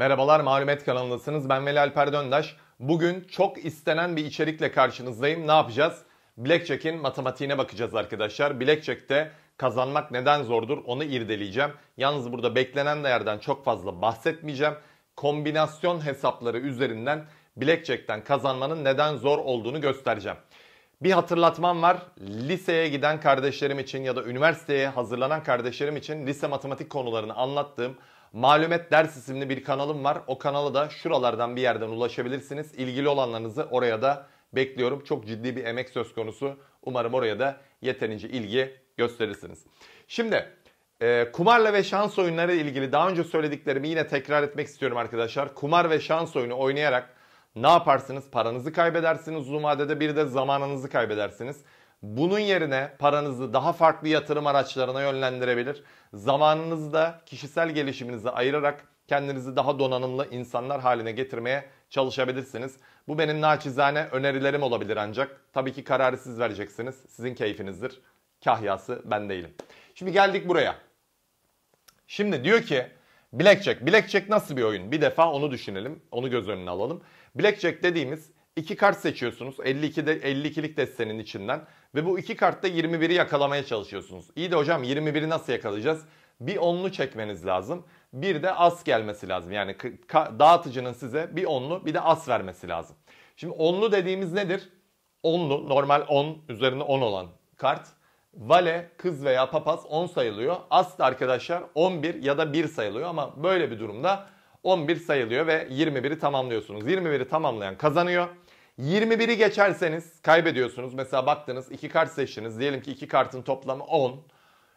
Merhabalar Malumet kanalındasınız. Ben Veli Alper Döndaş. Bugün çok istenen bir içerikle karşınızdayım. Ne yapacağız? Blackjack'in matematiğine bakacağız arkadaşlar. Blackjack'te kazanmak neden zordur onu irdeleyeceğim. Yalnız burada beklenen değerden çok fazla bahsetmeyeceğim. Kombinasyon hesapları üzerinden Blackjack'ten kazanmanın neden zor olduğunu göstereceğim. Bir hatırlatmam var. Liseye giden kardeşlerim için ya da üniversiteye hazırlanan kardeşlerim için lise matematik konularını anlattığım Malumet Ders isimli bir kanalım var. O kanala da şuralardan bir yerden ulaşabilirsiniz. İlgili olanlarınızı oraya da bekliyorum. Çok ciddi bir emek söz konusu. Umarım oraya da yeterince ilgi gösterirsiniz. Şimdi e, kumarla ve şans oyunları ilgili daha önce söylediklerimi yine tekrar etmek istiyorum arkadaşlar. Kumar ve şans oyunu oynayarak ne yaparsınız? Paranızı kaybedersiniz uzun vadede bir de zamanınızı kaybedersiniz. Bunun yerine paranızı daha farklı yatırım araçlarına yönlendirebilir. Zamanınızı da kişisel gelişiminize ayırarak kendinizi daha donanımlı insanlar haline getirmeye çalışabilirsiniz. Bu benim naçizane önerilerim olabilir ancak tabii ki kararı siz vereceksiniz. Sizin keyfinizdir. Kahyası ben değilim. Şimdi geldik buraya. Şimdi diyor ki Blackjack. Blackjack nasıl bir oyun? Bir defa onu düşünelim. Onu göz önüne alalım. Blackjack dediğimiz 2 kart seçiyorsunuz. 52'de 52'lik destenin içinden ve bu iki kartta 21'i yakalamaya çalışıyorsunuz. İyi de hocam 21'i nasıl yakalayacağız? Bir onlu çekmeniz lazım. Bir de as gelmesi lazım. Yani dağıtıcının size bir onlu bir de as vermesi lazım. Şimdi onlu dediğimiz nedir? Onlu normal 10 üzerine 10 olan kart. Vale, kız veya papaz 10 sayılıyor. As da arkadaşlar 11 ya da 1 sayılıyor ama böyle bir durumda 11 sayılıyor ve 21'i tamamlıyorsunuz. 21'i tamamlayan kazanıyor. 21'i geçerseniz kaybediyorsunuz. Mesela baktınız iki kart seçtiniz. Diyelim ki iki kartın toplamı 10.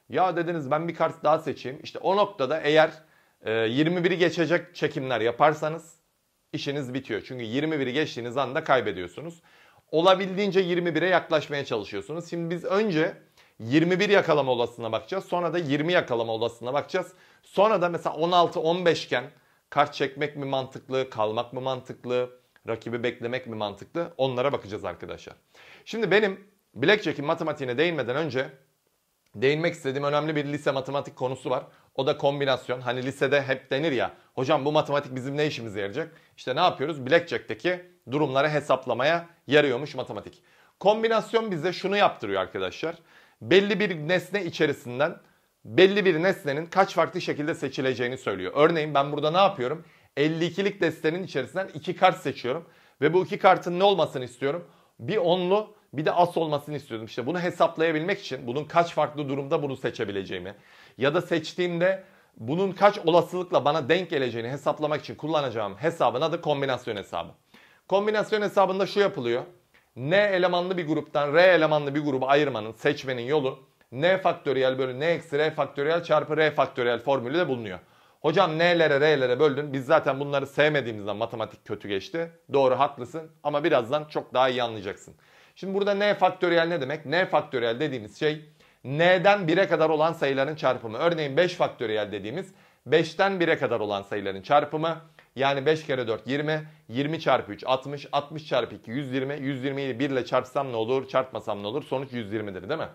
Ya dediniz ben bir kart daha seçeyim. İşte o noktada eğer 21'i e, geçecek çekimler yaparsanız işiniz bitiyor. Çünkü 21'i geçtiğiniz anda kaybediyorsunuz. Olabildiğince 21'e yaklaşmaya çalışıyorsunuz. Şimdi biz önce 21 yakalama olasılığına bakacağız. Sonra da 20 yakalama olasılığına bakacağız. Sonra da mesela 16-15 iken Kart çekmek mi mantıklı, kalmak mı mantıklı, rakibi beklemek mi mantıklı onlara bakacağız arkadaşlar. Şimdi benim Blackjack'in matematiğine değinmeden önce değinmek istediğim önemli bir lise matematik konusu var. O da kombinasyon. Hani lisede hep denir ya hocam bu matematik bizim ne işimize yarayacak? İşte ne yapıyoruz? Blackjack'teki durumları hesaplamaya yarıyormuş matematik. Kombinasyon bize şunu yaptırıyor arkadaşlar. Belli bir nesne içerisinden belli bir nesnenin kaç farklı şekilde seçileceğini söylüyor. Örneğin ben burada ne yapıyorum? 52'lik destenin içerisinden iki kart seçiyorum. Ve bu iki kartın ne olmasını istiyorum? Bir onlu bir de as olmasını istiyorum. İşte bunu hesaplayabilmek için bunun kaç farklı durumda bunu seçebileceğimi ya da seçtiğimde bunun kaç olasılıkla bana denk geleceğini hesaplamak için kullanacağım hesabın adı kombinasyon hesabı. Kombinasyon hesabında şu yapılıyor. N elemanlı bir gruptan R elemanlı bir gruba ayırmanın, seçmenin yolu n faktöriyel bölü n eksi r faktöriyel çarpı r faktöriyel formülü de bulunuyor. Hocam n'lere r'lere böldün. Biz zaten bunları sevmediğimizden matematik kötü geçti. Doğru haklısın ama birazdan çok daha iyi anlayacaksın. Şimdi burada n faktöriyel ne demek? n faktöriyel dediğimiz şey n'den 1'e kadar olan sayıların çarpımı. Örneğin 5 faktöriyel dediğimiz 5'ten 1'e kadar olan sayıların çarpımı. Yani 5 kere 4 20, 20 çarpı 3 60, 60 çarpı 2 120, 120'yi 1 ile çarpsam ne olur, çarpmasam ne olur? Sonuç 120'dir değil mi?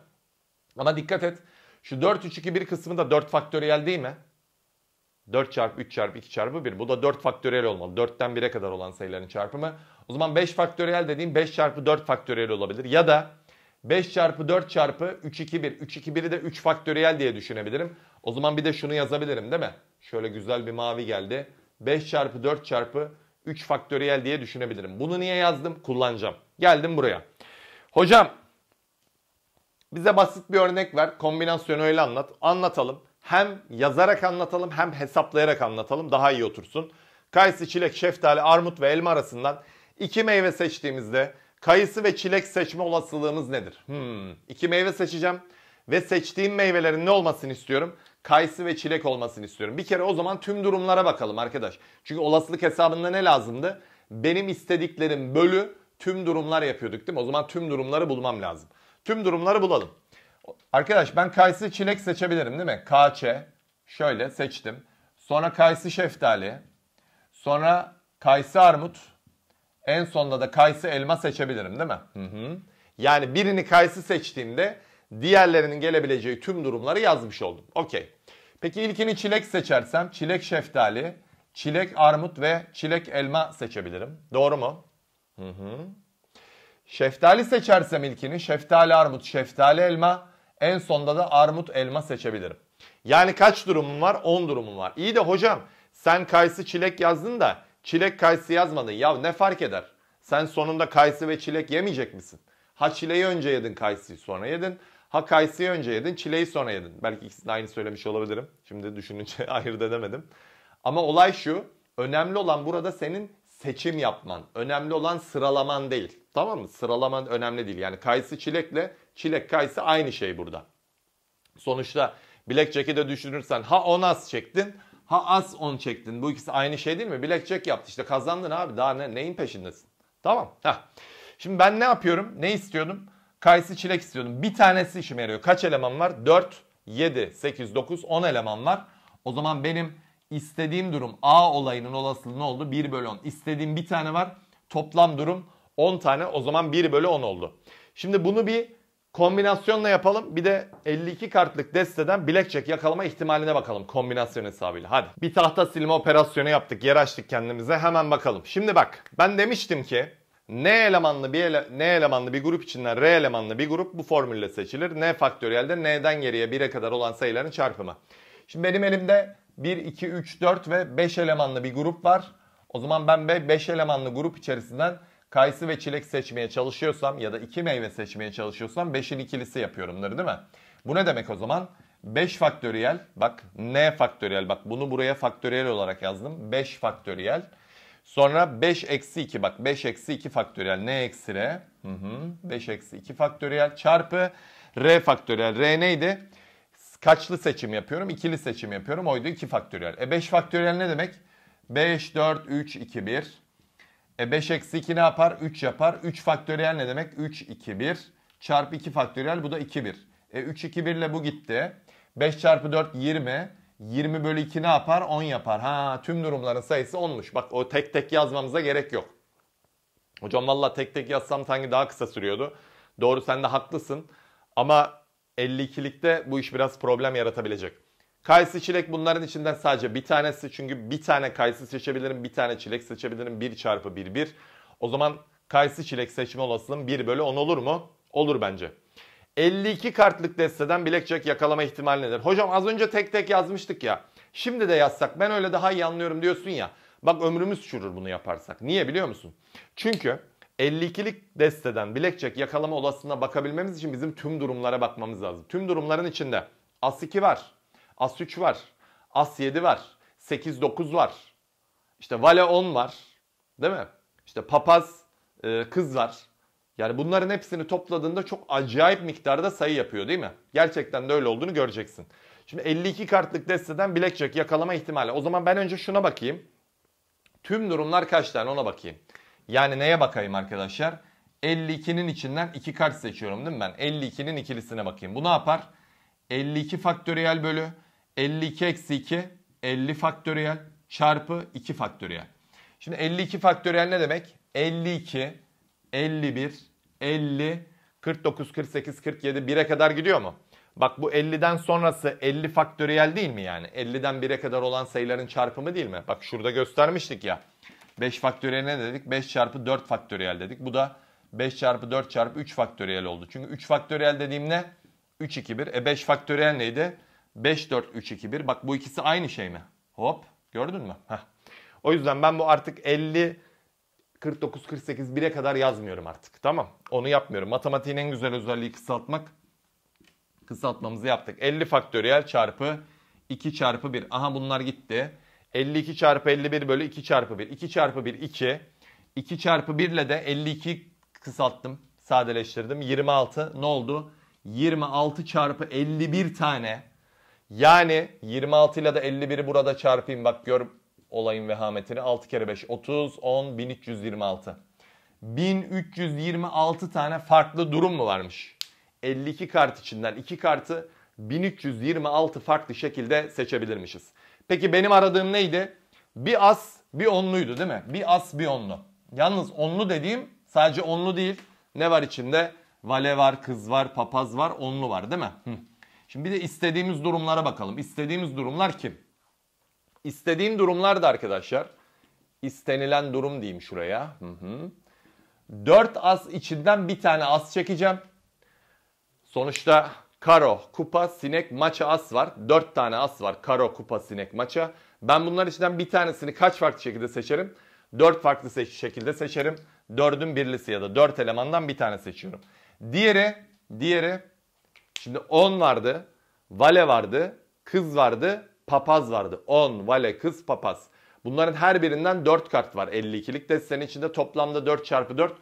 Ona dikkat et. Şu 4-3-2-1 kısmı da 4 faktöriyel değil mi? 4 çarpı 3 çarpı 2 çarpı 1. Bu da 4 faktöriyel olmalı. 4'ten 1'e kadar olan sayıların çarpımı. O zaman 5 faktöriyel dediğim 5 çarpı 4 faktöriyel olabilir. Ya da 5 çarpı 4 çarpı 3, 2, 1. 3, 2, 1'i de 3 faktöriyel diye düşünebilirim. O zaman bir de şunu yazabilirim değil mi? Şöyle güzel bir mavi geldi. 5 çarpı 4 çarpı 3 faktöriyel diye düşünebilirim. Bunu niye yazdım? Kullanacağım. Geldim buraya. Hocam bize basit bir örnek ver, kombinasyonu öyle anlat. Anlatalım. Hem yazarak anlatalım hem hesaplayarak anlatalım. Daha iyi otursun. Kayısı, çilek, şeftali, armut ve elma arasından iki meyve seçtiğimizde kayısı ve çilek seçme olasılığımız nedir? Hmm, iki meyve seçeceğim ve seçtiğim meyvelerin ne olmasını istiyorum? Kayısı ve çilek olmasını istiyorum. Bir kere o zaman tüm durumlara bakalım arkadaş. Çünkü olasılık hesabında ne lazımdı? Benim istediklerim bölü tüm durumlar yapıyorduk değil mi? O zaman tüm durumları bulmam lazım. Tüm durumları bulalım. Arkadaş ben kayısı çilek seçebilirim değil mi? Kaçe. Şöyle seçtim. Sonra kayısı şeftali. Sonra kayısı armut. En sonunda da kayısı elma seçebilirim değil mi? Hı hı. Yani birini kayısı seçtiğimde diğerlerinin gelebileceği tüm durumları yazmış oldum. Okey. Peki ilkini çilek seçersem çilek şeftali, çilek armut ve çilek elma seçebilirim. Doğru mu? Hı hı. Şeftali seçersem ilkini şeftali armut, şeftali elma, en sonda da armut elma seçebilirim. Yani kaç durumum var? 10 durumum var. İyi de hocam sen kayısı çilek yazdın da çilek kayısı yazmadın. Ya ne fark eder? Sen sonunda kayısı ve çilek yemeyecek misin? Ha çileği önce yedin kayısıyı sonra yedin. Ha kayısıyı önce yedin çileği sonra yedin. Belki ikisini aynı söylemiş olabilirim. Şimdi düşününce ayırt edemedim. Ama olay şu. Önemli olan burada senin seçim yapman. Önemli olan sıralaman değil. Tamam mı? Sıralaman önemli değil. Yani kayısı çilekle çilek kayısı aynı şey burada. Sonuçta blackjack'i de düşünürsen ha on az çektin ha az on çektin. Bu ikisi aynı şey değil mi? Blackjack yaptı işte kazandın abi daha ne, neyin peşindesin? Tamam. Heh. Şimdi ben ne yapıyorum? Ne istiyordum? Kayısı çilek istiyordum. Bir tanesi işime yarıyor. Kaç eleman var? 4, 7, 8, 9, 10 eleman var. O zaman benim istediğim durum A olayının olasılığı ne oldu? 1 bölü 10. İstediğim bir tane var. Toplam durum 10 tane o zaman 1 bölü 10 oldu. Şimdi bunu bir kombinasyonla yapalım. Bir de 52 kartlık desteden blackjack yakalama ihtimaline bakalım kombinasyon hesabıyla. Hadi. Bir tahta silme operasyonu yaptık. Yer açtık kendimize. Hemen bakalım. Şimdi bak. Ben demiştim ki N elemanlı bir ele, N elemanlı bir grup içinden R elemanlı bir grup bu formülle seçilir. N faktöriyelde N'den geriye 1'e kadar olan sayıların çarpımı. Şimdi benim elimde 1, 2, 3, 4 ve 5 elemanlı bir grup var. O zaman ben 5 elemanlı grup içerisinden kayısı ve çilek seçmeye çalışıyorsam ya da iki meyve seçmeye çalışıyorsam 5'in ikilisi yapıyorumları değil mi? Bu ne demek o zaman? 5 faktöriyel bak n faktöriyel bak bunu buraya faktöriyel olarak yazdım. 5 faktöriyel. Sonra 5 eksi 2 bak 5 eksi 2 faktöriyel n eksi r. Hı 5 eksi 2 faktöriyel çarpı r faktöriyel. R neydi? Kaçlı seçim yapıyorum? İkili seçim yapıyorum. Oydu 2 faktöriyel. E 5 faktöriyel ne demek? 5, 4, 3, 2, 1. E 5 eksi 2 ne yapar? 3 yapar. 3 faktöriyel ne demek? 3, 2, 1 çarpı 2 faktöriyel bu da 2, 1. E 3, 2, 1 ile bu gitti. 5 çarpı 4, 20. 20 bölü 2 ne yapar? 10 yapar. Ha tüm durumların sayısı 10'muş. Bak o tek tek yazmamıza gerek yok. Hocam valla tek tek yazsam sanki daha kısa sürüyordu. Doğru sen de haklısın. Ama 52'likte bu iş biraz problem yaratabilecek. Kayısı çilek bunların içinden sadece bir tanesi. Çünkü bir tane kayısı seçebilirim, bir tane çilek seçebilirim. 1 çarpı 1, 1. O zaman kayısı çilek seçme olasılığım 1 bölü 10 olur mu? Olur bence. 52 kartlık desteden blackjack yakalama ihtimali nedir? Hocam az önce tek tek yazmıştık ya. Şimdi de yazsak ben öyle daha iyi anlıyorum diyorsun ya. Bak ömrümüz çürür bunu yaparsak. Niye biliyor musun? Çünkü 52'lik desteden blackjack yakalama olasılığına bakabilmemiz için bizim tüm durumlara bakmamız lazım. Tüm durumların içinde as 2 var. As 3 var. As 7 var. 8 9 var. İşte vale 10 var. Değil mi? İşte papaz e, kız var. Yani bunların hepsini topladığında çok acayip miktarda sayı yapıyor değil mi? Gerçekten de öyle olduğunu göreceksin. Şimdi 52 kartlık desteden blackjack yakalama ihtimali. O zaman ben önce şuna bakayım. Tüm durumlar kaç tane ona bakayım. Yani neye bakayım arkadaşlar? 52'nin içinden 2 kart seçiyorum değil mi ben? 52'nin ikilisine bakayım. Bu ne yapar? 52 faktöriyel bölü 52 eksi 2 50 faktöriyel çarpı 2 faktöriyel. Şimdi 52 faktöriyel ne demek? 52, 51, 50, 49, 48, 47 1'e kadar gidiyor mu? Bak bu 50'den sonrası 50 faktöriyel değil mi yani? 50'den 1'e kadar olan sayıların çarpımı değil mi? Bak şurada göstermiştik ya. 5 faktöriyel ne dedik? 5 çarpı 4 faktöriyel dedik. Bu da 5 çarpı 4 çarpı 3 faktöriyel oldu. Çünkü 3 faktöriyel dediğim ne? 3, 2, 1. E 5 faktöriyel neydi? 5-4-3-2-1. Bak bu ikisi aynı şey mi? Hop gördün mü? Heh. O yüzden ben bu artık 50 49 48 1'e kadar yazmıyorum artık. Tamam. Onu yapmıyorum. Matematiğin en güzel özelliği kısaltmak. Kısaltmamızı yaptık. 50 faktöriyel çarpı 2 çarpı 1. Aha bunlar gitti. 52 çarpı 51 bölü 2 çarpı 1. 2 çarpı 1 2. 2 çarpı 1 ile de 52 kısalttım. Sadeleştirdim. 26 ne oldu? 26 çarpı 51 tane yani 26 ile de 51'i burada çarpayım. Bak gör olayın vehametini. 6 kere 5 30, 10, 1326. 1326 tane farklı durum mu varmış? 52 kart içinden 2 kartı 1326 farklı şekilde seçebilirmişiz. Peki benim aradığım neydi? Bir as bir onluydu değil mi? Bir as bir onlu. Yalnız onlu dediğim sadece onlu değil. Ne var içinde? Vale var, kız var, papaz var, onlu var değil mi? Hı. Şimdi bir de istediğimiz durumlara bakalım. İstediğimiz durumlar kim? İstediğim durumlar da arkadaşlar istenilen durum diyeyim şuraya. Hı hı. 4 as içinden bir tane as çekeceğim. Sonuçta karo, kupa, sinek, maça as var. 4 tane as var. Karo, kupa, sinek, maça. Ben bunlar içinden bir tanesini kaç farklı şekilde seçerim? 4 farklı seç şekilde seçerim. 4'ün birlisi ya da 4 elemandan bir tane seçiyorum. Diğeri, diğeri Şimdi 10 vardı, vale vardı, kız vardı, papaz vardı. 10, vale, kız, papaz. Bunların her birinden 4 kart var 52'lik destenin içinde toplamda 4 çarpı 4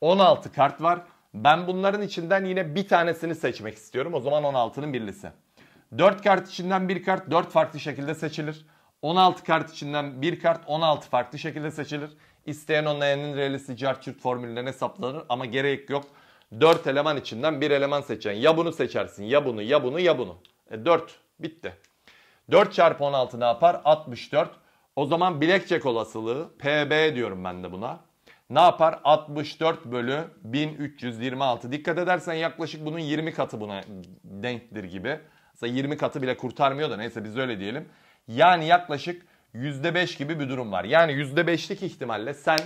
16 kart var. Ben bunların içinden yine bir tanesini seçmek istiyorum. O zaman 16'nın birlisi. 4 kart içinden bir kart 4 farklı şekilde seçilir. 16 kart içinden bir kart 16 farklı şekilde seçilir. İsteyen onlayanın relisi cartçurt formüllerine hesaplanır ama gerek yok. 4 eleman içinden bir eleman seçeceksin. Ya bunu seçersin ya bunu ya bunu ya bunu. E 4 bitti. 4 çarpı 16 ne yapar? 64. O zaman blackjack olasılığı PB diyorum ben de buna. Ne yapar? 64 bölü 1326. Dikkat edersen yaklaşık bunun 20 katı buna denktir gibi. Aslında 20 katı bile kurtarmıyor da neyse biz öyle diyelim. Yani yaklaşık %5 gibi bir durum var. Yani %5'lik ihtimalle sen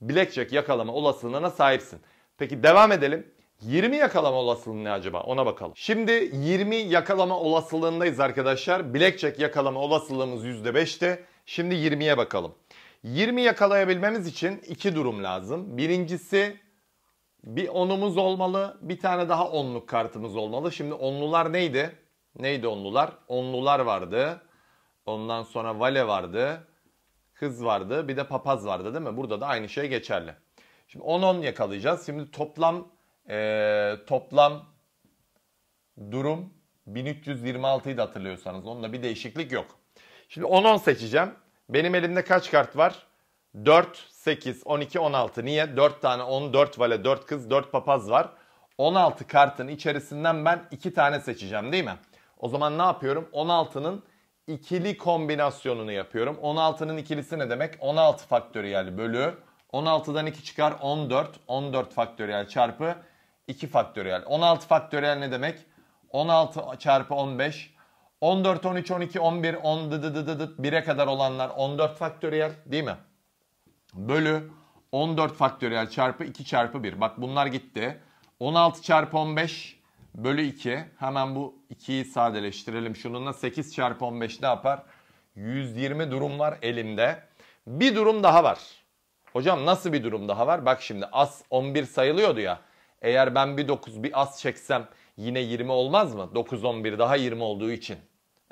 blackjack yakalama olasılığına sahipsin. Peki devam edelim. 20 yakalama olasılığı ne acaba? Ona bakalım. Şimdi 20 yakalama olasılığındayız arkadaşlar. Blackjack yakalama olasılığımız %5'te. Şimdi 20'ye bakalım. 20 yakalayabilmemiz için iki durum lazım. Birincisi bir onumuz olmalı, bir tane daha onluk kartımız olmalı. Şimdi onlular neydi? Neydi onlular? Onlular vardı. Ondan sonra vale vardı. Kız vardı. Bir de papaz vardı değil mi? Burada da aynı şey geçerli. Şimdi 10-10 yakalayacağız. Şimdi toplam e, toplam durum 1326'yı da hatırlıyorsanız onunla bir değişiklik yok. Şimdi 10-10 seçeceğim. Benim elimde kaç kart var? 4, 8, 12, 16. Niye? 4 tane 14 4 vale, 4 kız, 4 papaz var. 16 kartın içerisinden ben 2 tane seçeceğim değil mi? O zaman ne yapıyorum? 16'nın ikili kombinasyonunu yapıyorum. 16'nın ikilisi ne demek? 16 faktöriyel bölü 16'dan 2 çıkar 14. 14 faktöriyel çarpı 2 faktöriyel. 16 faktöriyel ne demek? 16 çarpı 15. 14, 13, 12, 11, 10 dı dı dı dı dı 1'e kadar olanlar 14 faktöriyel değil mi? Bölü 14 faktöriyel çarpı 2 çarpı 1. Bak bunlar gitti. 16 çarpı 15 bölü 2. Hemen bu 2'yi sadeleştirelim. Şununla 8 çarpı 15 ne yapar? 120 durum var elimde. Bir durum daha var. Hocam nasıl bir durum daha var? Bak şimdi as 11 sayılıyordu ya. Eğer ben bir 9 bir as çeksem yine 20 olmaz mı? 9 11 daha 20 olduğu için.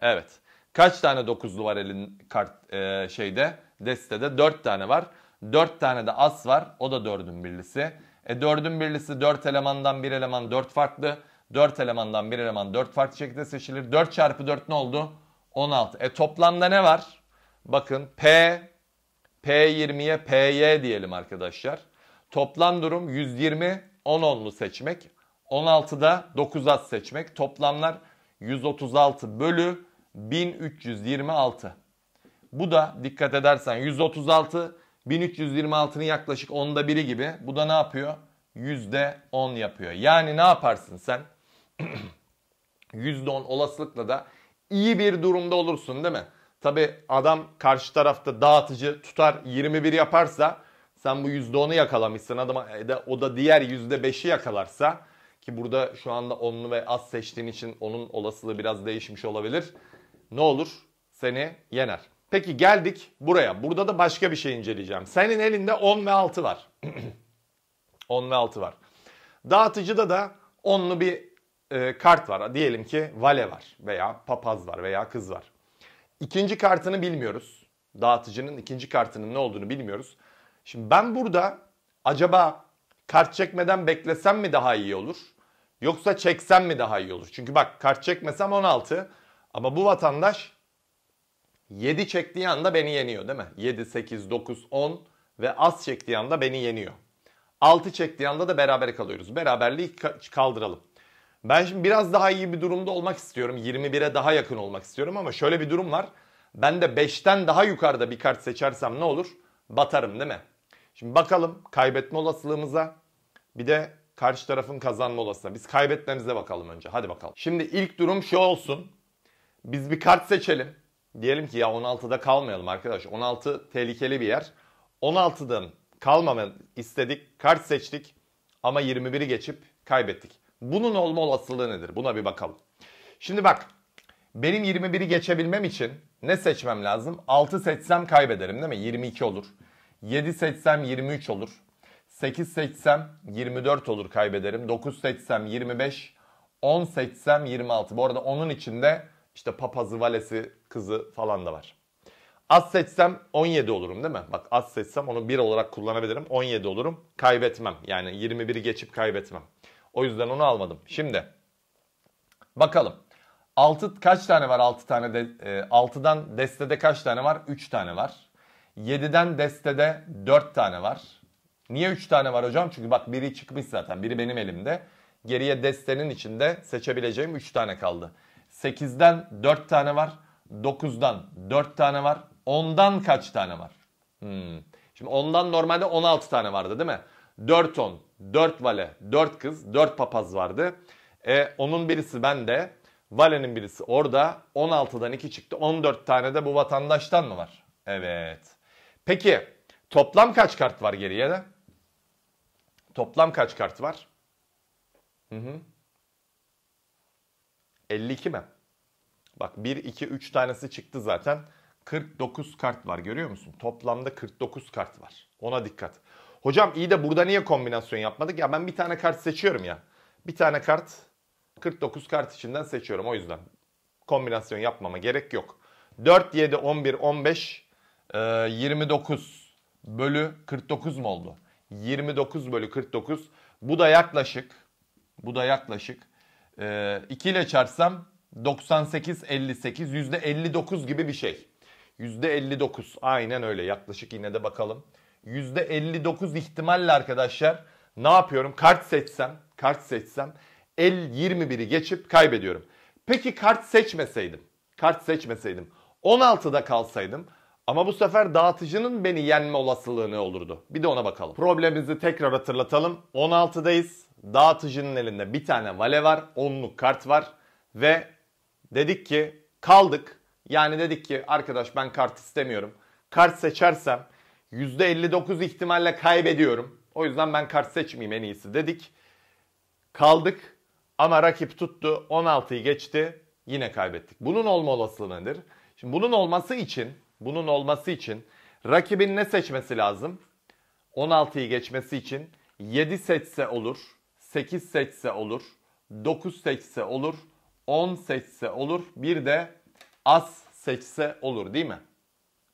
Evet. Kaç tane 9'lu var elin kart e, şeyde destede? 4 tane var. 4 tane de as var. O da 4'ün birlisi. E 4'ün birlisi 4 elemandan bir eleman 4 farklı. 4 elemandan bir eleman 4 farklı şekilde seçilir. 4 çarpı 4 ne oldu? 16. E toplamda ne var? Bakın P P20'ye PY diyelim arkadaşlar. Toplam durum 120 10 onlu seçmek. 16'da 9 at seçmek. Toplamlar 136 bölü 1326. Bu da dikkat edersen 136 1326'nın yaklaşık onda biri gibi. Bu da ne yapıyor? Yüzde %10 yapıyor. Yani ne yaparsın sen? Yüzde %10 olasılıkla da iyi bir durumda olursun değil mi? Tabi adam karşı tarafta dağıtıcı tutar 21 yaparsa sen bu %10'u yakalamışsın adama e, o da diğer %5'i yakalarsa ki burada şu anda onlu ve az seçtiğin için onun olasılığı biraz değişmiş olabilir. Ne olur? Seni yener. Peki geldik buraya. Burada da başka bir şey inceleyeceğim. Senin elinde 10 ve 6 var. 10 ve 6 var. Dağıtıcıda da 10'lu bir e, kart var. Diyelim ki vale var veya papaz var veya kız var. İkinci kartını bilmiyoruz. Dağıtıcının ikinci kartının ne olduğunu bilmiyoruz. Şimdi ben burada acaba kart çekmeden beklesem mi daha iyi olur? Yoksa çeksem mi daha iyi olur? Çünkü bak kart çekmesem 16 ama bu vatandaş 7 çektiği anda beni yeniyor değil mi? 7, 8, 9, 10 ve az çektiği anda beni yeniyor. 6 çektiği anda da beraber kalıyoruz. Beraberliği kaldıralım. Ben şimdi biraz daha iyi bir durumda olmak istiyorum. 21'e daha yakın olmak istiyorum ama şöyle bir durum var. Ben de 5'ten daha yukarıda bir kart seçersem ne olur? Batarım değil mi? Şimdi bakalım kaybetme olasılığımıza bir de karşı tarafın kazanma olasılığına. Biz kaybetmemize bakalım önce. Hadi bakalım. Şimdi ilk durum şu olsun. Biz bir kart seçelim. Diyelim ki ya 16'da kalmayalım arkadaş. 16 tehlikeli bir yer. 16'dan kalmamı istedik. Kart seçtik ama 21'i geçip kaybettik. Bunun olma olasılığı nedir? Buna bir bakalım. Şimdi bak benim 21'i geçebilmem için ne seçmem lazım? 6 seçsem kaybederim değil mi? 22 olur. 7 seçsem 23 olur. 8 seçsem 24 olur kaybederim. 9 seçsem 25. 10 seçsem 26. Bu arada onun içinde işte papazı, valesi, kızı falan da var. Az seçsem 17 olurum değil mi? Bak az seçsem onu 1 olarak kullanabilirim. 17 olurum. Kaybetmem. Yani 21'i geçip kaybetmem. O yüzden onu almadım. Şimdi bakalım. 6 kaç tane var? 6 tane de e, destede kaç tane var? 3 tane var. 7'den destede 4 tane var. Niye 3 tane var hocam? Çünkü bak biri çıkmış zaten. Biri benim elimde. Geriye destenin içinde seçebileceğim 3 tane kaldı. 8'den 4 tane var. 9'dan 4 tane var. 10'dan kaç tane var? Hmm. Şimdi 10'dan normalde 16 tane vardı değil mi? 4 on, 4 vale, 4 kız, 4 papaz vardı. E, onun birisi bende, valenin birisi orada. 16'dan 2 çıktı. 14 tane de bu vatandaştan mı var? Evet. Peki toplam kaç kart var geriye de? Toplam kaç kart var? Hı hı. 52 mi? Bak 1, 2, 3 tanesi çıktı zaten. 49 kart var görüyor musun? Toplamda 49 kart var. Ona dikkat. Hocam iyi de burada niye kombinasyon yapmadık? Ya ben bir tane kart seçiyorum ya. Bir tane kart 49 kart içinden seçiyorum o yüzden. Kombinasyon yapmama gerek yok. 4, 7, 11, 15, 29 bölü 49 mu oldu? 29 bölü 49. Bu da yaklaşık, bu da yaklaşık 2 e, ile çarpsam 98, 58, %59 gibi bir şey. %59 aynen öyle yaklaşık yine de bakalım. %59 ihtimalle arkadaşlar ne yapıyorum? Kart seçsem, kart seçsem el 21'i geçip kaybediyorum. Peki kart seçmeseydim, kart seçmeseydim 16'da kalsaydım ama bu sefer dağıtıcının beni yenme olasılığı ne olurdu? Bir de ona bakalım. Problemimizi tekrar hatırlatalım. 16'dayız. Dağıtıcının elinde bir tane vale var. 10'luk kart var. Ve dedik ki kaldık. Yani dedik ki arkadaş ben kart istemiyorum. Kart seçersem %59 ihtimalle kaybediyorum. O yüzden ben kart seçmeyeyim en iyisi dedik. Kaldık ama rakip tuttu 16'yı geçti yine kaybettik. Bunun olma olasılığı nedir? Şimdi bunun olması için bunun olması için rakibin ne seçmesi lazım? 16'yı geçmesi için 7 seçse olur, 8 seçse olur, 9 seçse olur, 10 seçse olur, bir de az seçse olur değil mi?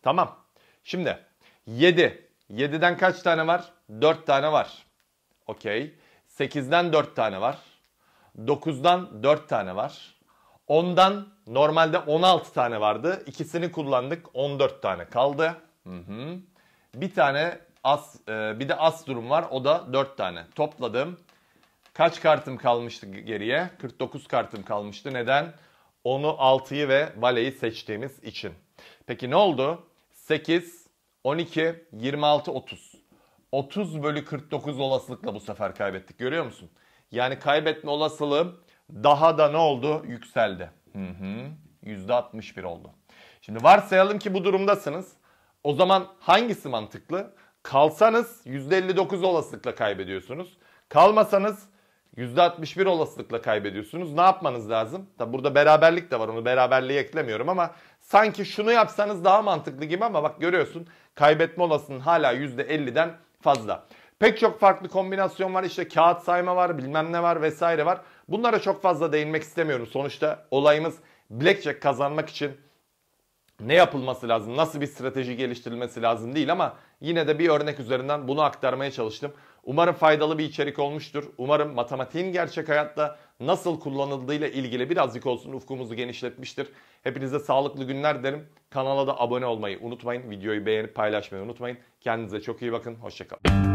Tamam. Şimdi 7. 7'den kaç tane var? 4 tane var. Okey. 8'den 4 tane var. 9'dan 4 tane var. 10'dan normalde 16 tane vardı. İkisini kullandık. 14 tane kaldı. Hı hı. Bir tane as, e, bir de as durum var. O da 4 tane. Topladım. Kaç kartım kalmıştı geriye? 49 kartım kalmıştı. Neden? Onu 6'yı ve valeyi seçtiğimiz için. Peki ne oldu? 8, 12, 26, 30. 30 bölü 49 olasılıkla bu sefer kaybettik görüyor musun? Yani kaybetme olasılığı daha da ne oldu? Yükseldi. Hı hı. %61 oldu. Şimdi varsayalım ki bu durumdasınız. O zaman hangisi mantıklı? Kalsanız %59 olasılıkla kaybediyorsunuz. Kalmasanız %61 olasılıkla kaybediyorsunuz. Ne yapmanız lazım? Tabi burada beraberlik de var onu beraberliğe eklemiyorum ama sanki şunu yapsanız daha mantıklı gibi ama bak görüyorsun kaybetme olasılığın hala %50'den fazla. Pek çok farklı kombinasyon var işte kağıt sayma var bilmem ne var vesaire var. Bunlara çok fazla değinmek istemiyorum. Sonuçta olayımız blackjack kazanmak için ne yapılması lazım, nasıl bir strateji geliştirilmesi lazım değil ama yine de bir örnek üzerinden bunu aktarmaya çalıştım. Umarım faydalı bir içerik olmuştur. Umarım matematiğin gerçek hayatta nasıl kullanıldığıyla ilgili birazcık olsun ufkumuzu genişletmiştir. Hepinize sağlıklı günler derim. Kanala da abone olmayı unutmayın. Videoyu beğenip paylaşmayı unutmayın. Kendinize çok iyi bakın. Hoşçakalın.